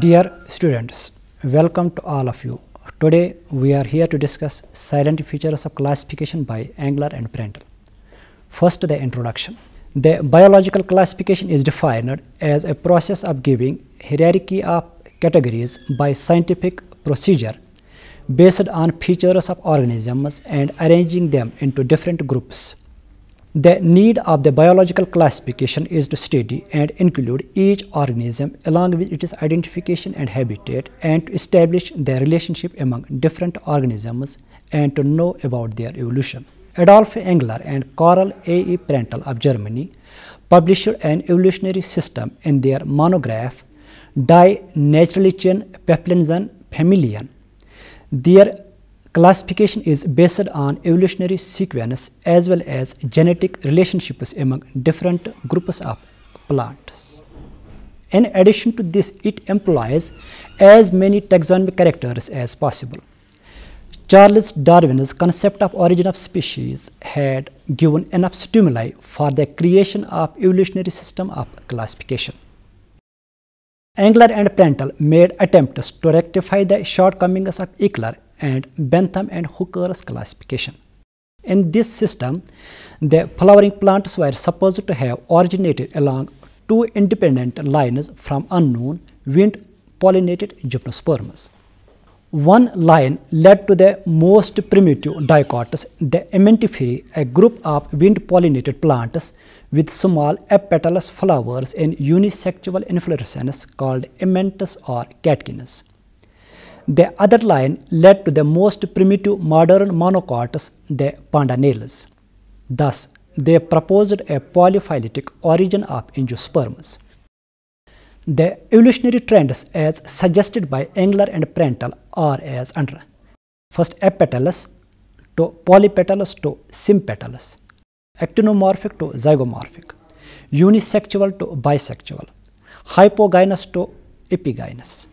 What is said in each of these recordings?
Dear students, welcome to all of you. Today we are here to discuss silent features of classification by angler and parental. First the introduction. The biological classification is defined as a process of giving hierarchy of categories by scientific procedure based on features of organisms and arranging them into different groups. The need of the biological classification is to study and include each organism along with its identification and habitat and to establish the relationship among different organisms and to know about their evolution. Adolf Engler and Karl A. E. Prentl of Germany published an evolutionary system in their monograph Die Natürlichen Peplinsen Familien. Their Classification is based on evolutionary sequence as well as genetic relationships among different groups of plants. In addition to this, it employs as many taxonomic characters as possible. Charles Darwin's concept of origin of species had given enough stimuli for the creation of evolutionary system of classification. Engler and Prandtl made attempts to rectify the shortcomings of Engler and Bentham and Hooker's classification. In this system, the flowering plants were supposed to have originated along two independent lines from unknown wind pollinated gymnosperms. One line led to the most primitive dicots, the amentiferi, a group of wind pollinated plants with small apetalous flowers in unisexual inflorescence called amentus or catkins. The other line led to the most primitive modern monocots, the Pandanales. Thus, they proposed a polyphyletic origin of angiosperms. The evolutionary trends as suggested by Engler and Prandtl are as under. First apetalus to polypetalous to sympetalous; actinomorphic to zygomorphic, unisexual to bisexual, hypogynous to epigynous.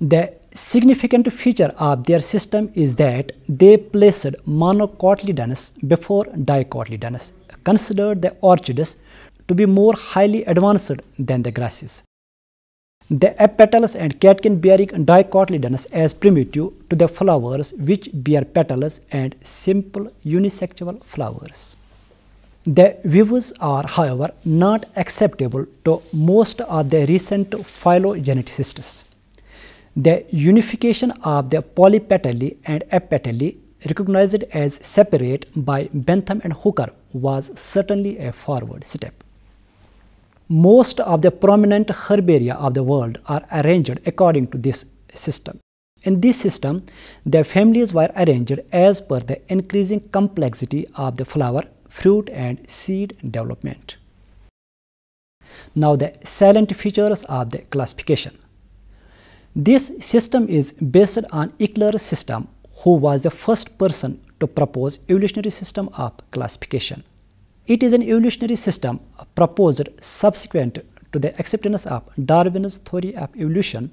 The significant feature of their system is that they placed monocotyledons before dicotyledons, considered the orchids to be more highly advanced than the grasses. The petals and catkin bearing dicotyledons as primitive to the flowers which bear petals and simple unisexual flowers. The views are, however, not acceptable to most of the recent phylogeneticists. The unification of the polypetally and epipetally, recognized as separate by Bentham and Hooker, was certainly a forward step. Most of the prominent herbaria of the world are arranged according to this system. In this system, the families were arranged as per the increasing complexity of the flower, fruit and seed development. Now the salient features of the classification. This system is based on Eichler's system, who was the first person to propose evolutionary system of classification. It is an evolutionary system proposed subsequent to the acceptance of Darwin's theory of evolution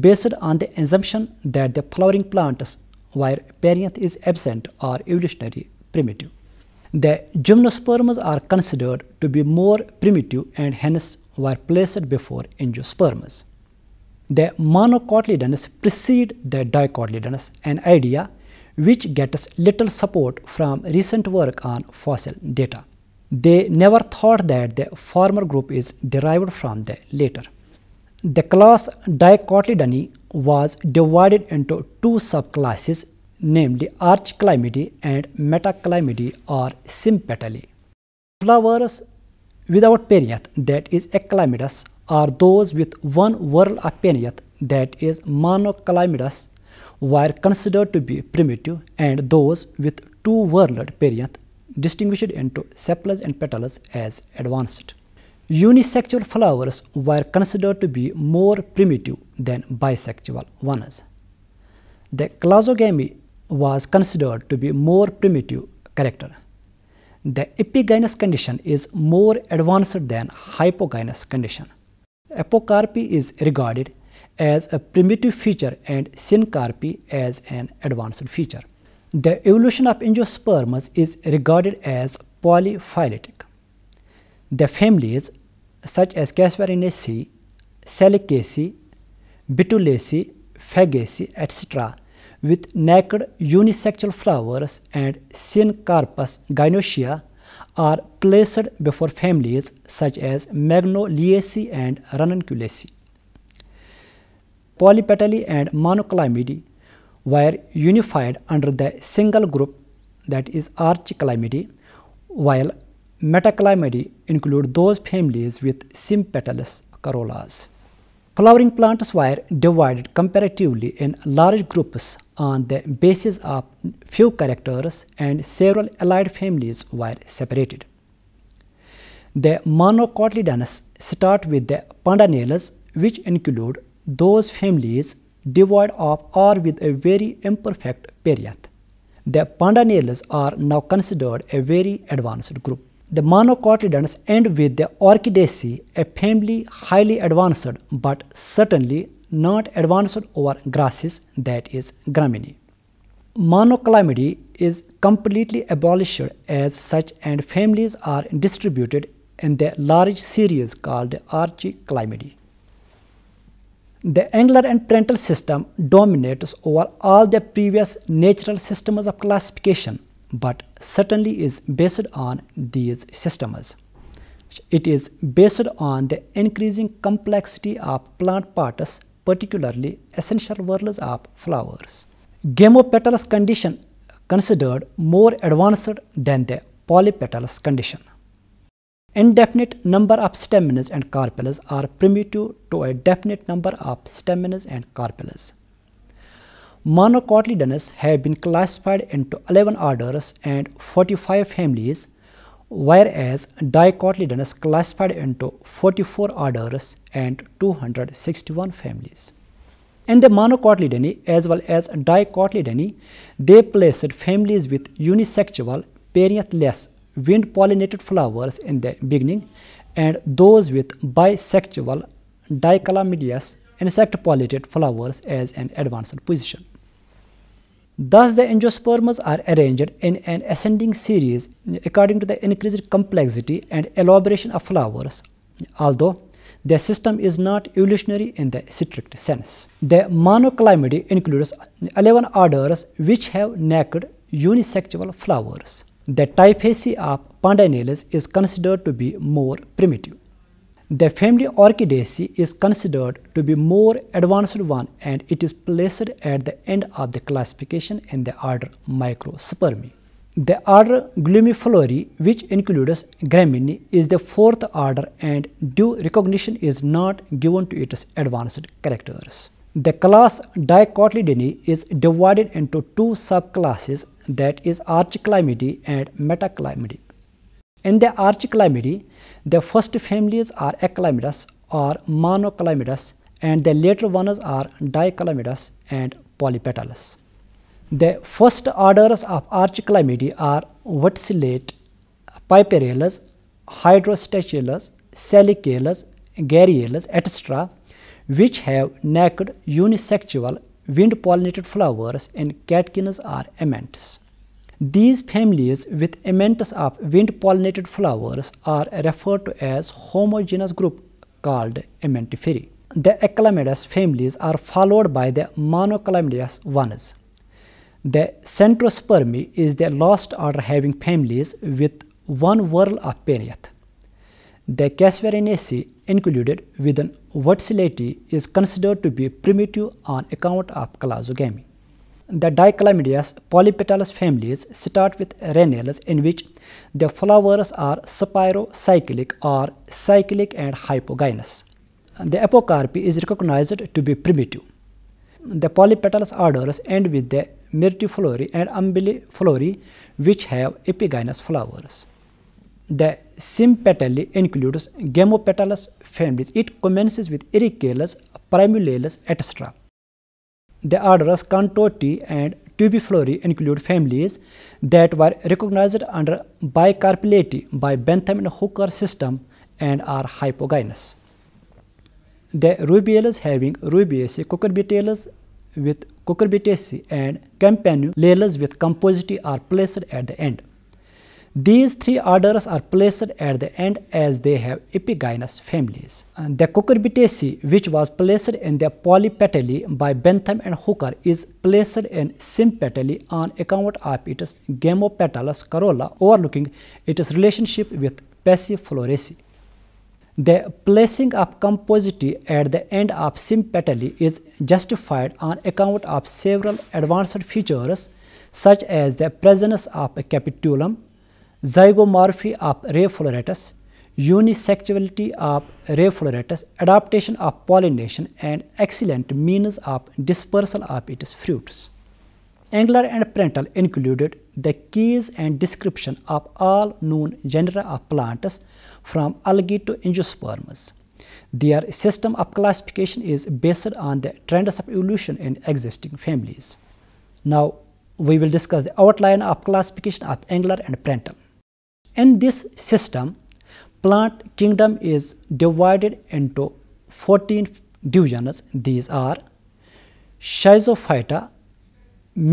based on the assumption that the flowering plants where parent is absent are evolutionary primitive. The gymnosperms are considered to be more primitive and hence were placed before angiosperms. The monocotyledonous precede the dicotyledonous, an idea which gets little support from recent work on fossil data. They never thought that the former group is derived from the later. The class Dicotyledony was divided into two subclasses namely Archclimidae and Metaclimidae or Sympetale. Flowers without perianth that is Acclimidus are those with one whorl appenate that is monoclymidous were considered to be primitive and those with two whorled perianth distinguished into sepals and petals as advanced. Unisexual flowers were considered to be more primitive than bisexual ones. The clausogamy was considered to be more primitive character. The epigynous condition is more advanced than hypogynous condition apocarpy is regarded as a primitive feature and syncarpy as an advanced feature. The evolution of angiosperms is regarded as polyphyletic. The families such as Casparinaceae, Salicaceae, Betulaceae, Fagaceae, etc. with naked unisexual flowers and Syncarpus gynoeciae are placed before families such as Magnoliaceae and Ranunculaceae. Polypetalae and Monoclymide were unified under the single group that is Archiclymide, while Metaclymide include those families with sympetalous corollas. Flowering plants were divided comparatively in large groups on the basis of few characters and several allied families were separated. The monocotyledons start with the pandanelles which include those families devoid of or with a very imperfect perianth. The pandanelles are now considered a very advanced group. The monocotyledons end with the Orchidaceae, a family highly advanced but certainly not advanced over grasses that is gramine. Monoclimidy is completely abolished as such and families are distributed in the large series called Archiclimidae. The angular and parental system dominates over all the previous natural systems of classification but certainly is based on these systems. It is based on the increasing complexity of plant parts particularly essential whorls of flowers. Gamopetalous condition considered more advanced than the polypetalous condition. Indefinite number of stamens and carpels are primitive to a definite number of stamens and carpels. Monocotyledons have been classified into 11 orders and 45 families whereas dicotyledon is classified into 44 orders and 261 families. In the monocotyledony as well as dicotyledony, they placed families with unisexual perianthless, wind-pollinated flowers in the beginning and those with bisexual dichlamydous insect-pollinated flowers as an advanced position. Thus, the angiosperms are arranged in an ascending series according to the increased complexity and elaboration of flowers, although their system is not evolutionary in the strict sense. The monoclymedy includes 11 orders which have naked unisexual flowers. The typhaceae of Pandanelles is considered to be more primitive. The family Orchidaceae is considered to be more advanced one and it is placed at the end of the classification in the order Microspermi. The order Glumiflorae, which includes Gramini, is the fourth order and due recognition is not given to its advanced characters. The class Dicotyledinae is divided into two subclasses that is Archiclimidae and Metaclimidae. In the Archiclimidae, the first families are Aclimidas or Monoclimidas and the later ones are Diclimidas and polypetalous. The first orders of Archiclimidae are Verticillate, Piperales, Hydrostachelus, Salicales, Garrieles, etc., which have naked unisexual wind pollinated flowers and catkins are amentes. These families with amentes of wind-pollinated flowers are referred to as homogeneous group called amentiferi. The Acclamidus families are followed by the Monoclamidus ones. The Centrospermi is the last order having families with one whorl of perianth. The Casverinaceae included within verticillate is considered to be primitive on account of clausogamy. The dichlamydias polypetalous families start with renals in which the flowers are spirocyclic or cyclic and hypogynous. The apocarpy is recognized to be primitive. The polypetalous orders end with the myrtiflori and umbelliflori which have epigynous flowers. The sympetally includes gamopetalous families. It commences with ericalas, primulalas, etc the orders Contorti and Tubiflori include families that were recognized under Bicarpellate by Bentham and Hooker system and are hypogynous. The rubiales having rubiaceae cucurbitales with cucurbitaceae and campanulales with compositae are placed at the end. These three orders are placed at the end as they have epigynous families. And the Cucurbitaceae, which was placed in the polypetally by Bentham and Hooker, is placed in sympetally on account of its gamopetalous corolla overlooking its relationship with passifloraceae. The placing of compositae at the end of sympetally is justified on account of several advanced features such as the presence of a capitulum, zygomorphy of ray floretus, unisexuality of ray floretus, adaptation of pollination and excellent means of dispersal of its fruits. Engler and Prentl included the keys and description of all known genera of plants from algae to angiosperms. Their system of classification is based on the trends of evolution in existing families. Now, we will discuss the outline of classification of Engler and Prentl. In this system, plant kingdom is divided into 14 divisions. These are Schizophyta,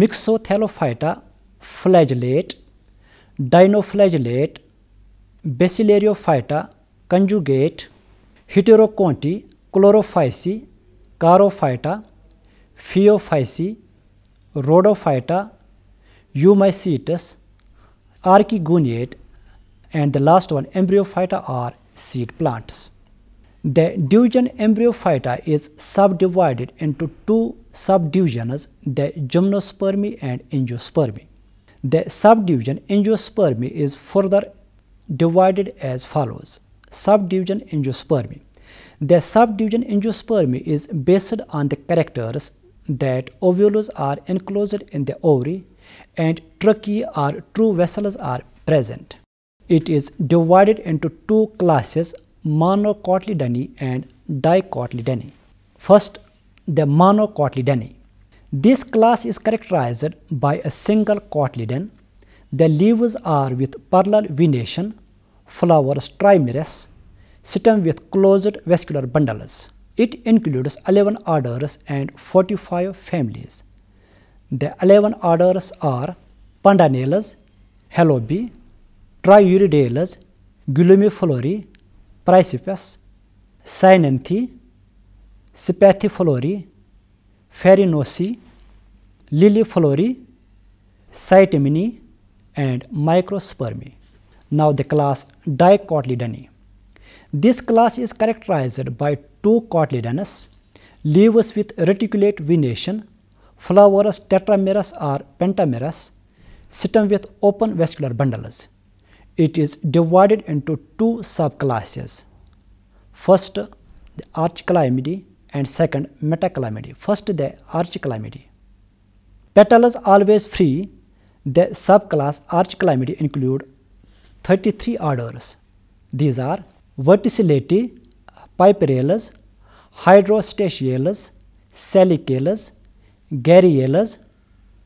Mixothelophyta, Flagellate, Dinoflagellate, Basilaryophyta, Conjugate, Heteroconti, Chlorophysi, Charophyta, Pheophysi, Rhodophyta, Eumacetus, Archegoniate, and the last one embryophyta are seed plants. The division embryophyta is subdivided into two subdivisions, the gymnospermy and angiospermy. The subdivision angiospermy is further divided as follows. Subdivision angiospermy. The subdivision angiospermy is based on the characters that ovules are enclosed in the ovary and trachea or true vessels are present. It is divided into two classes monocotyledony and dicotyledony. First, the monocotyledony. This class is characterized by a single cotyledon. The leaves are with parallel venation, flowers trimerous, stem with closed vascular bundles. It includes 11 orders and 45 families. The 11 orders are Pandanelles, Halobi, trayuridelas, glomerulopathy, precipice, synanthy, spathiflori, farinosi, liliflori, cytomini, and microspermy. Now the class Dicotyledonidae. This class is characterized by two cotyledons, leaves with reticulate venation, flowers tetramerous or pentamerous, stem with open vascular bundles it is divided into two subclasses. First, the archiclimidae and second, metaclimidae. First, the archiclimidae. Petals always free. The subclass archiclimidae include 33 orders. These are Verticillate, piperales, hydrostachiales, salicales, garielas,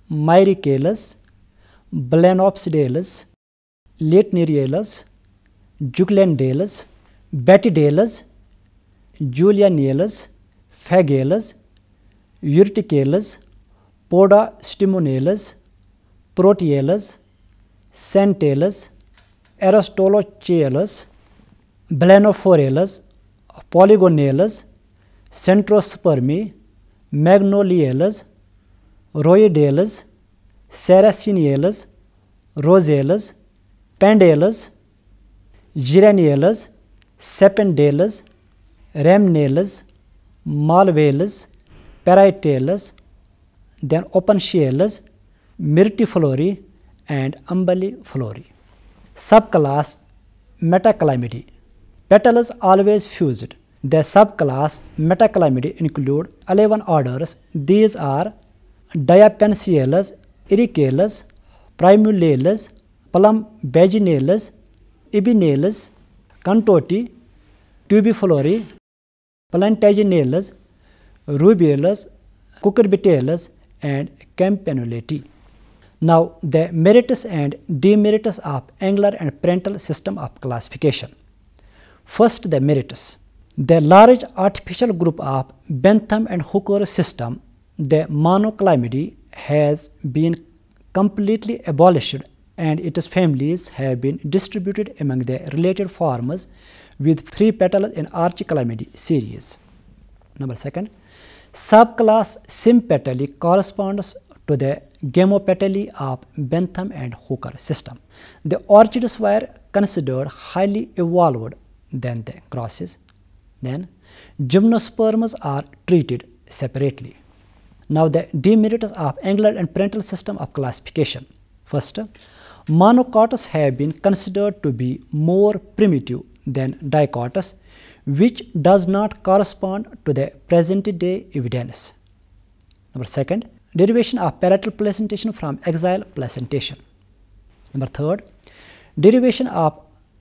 Myricales, blenopsidales, लेटनेरियलस जुगलैंडेलस बैटिडेलस जूलियानियलस फैगेलस यूरटिकेलस पोडा स्टिमोनेलस प्रोटियलस सेंटेलस एरोस्टोलोचेलस ब्लैनोफोरेलस पॉलीगोनेलस सेंट्रोस्पर्मी मैग्नोलियलस रोयडेलस सेरासिनियलस रोजेलस Pandalas, Giranialas, Sependalas, Ramnalas, Malvalas, Paritalas, then Openshialas, Myrtiflori and Umbelliflori. Subclass Metaclymide. Petals always fused. The subclass Metaclymide include 11 orders. These are Diapensialas, Ericalas, primulales, plum vaginalis, ibinalis, contorti, tubiflori, plantaginalis, rubialis, cucurbitalis, and campanulati. Now, the merits and demerits of angular and parental system of classification. First, the merits. The large artificial group of Bentham and Hooker system, the monoclimidy, has been completely abolished and its families have been distributed among the related farmers, with three petals in Archicalamidae series. Number second, subclass Sympetali corresponds to the Gamopetali of Bentham and Hooker system. The orchids were considered highly evolved than the crosses. Then, gymnosperms are treated separately. Now, the demerits of angular and parental system of classification. First, Monocots have been considered to be more primitive than dicots, which does not correspond to the present day evidence. Number second, derivation of parietal placentation from exile placentation. Number third, derivation of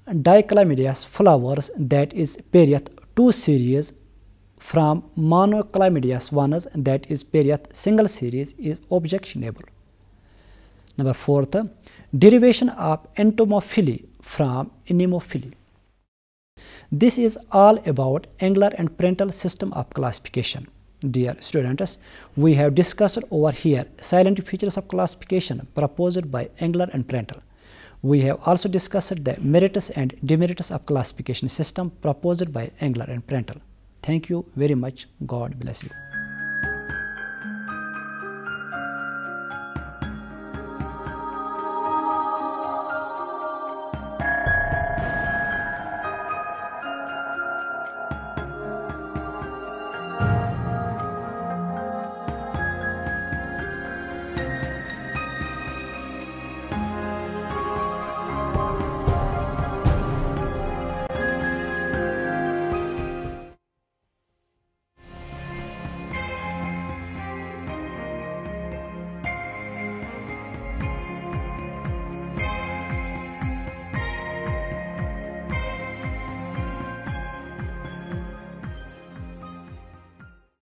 dichlamydias flowers that is periath 2 series from monoclamydias vanus that is periath single series is objectionable. Number fourth, derivation of entomophily from nemophily. This is all about angular and parental system of classification. Dear students, we have discussed over here silent features of classification proposed by Engler and parental. We have also discussed the merits and demerits of classification system proposed by Engler and parental. Thank you very much. God bless you.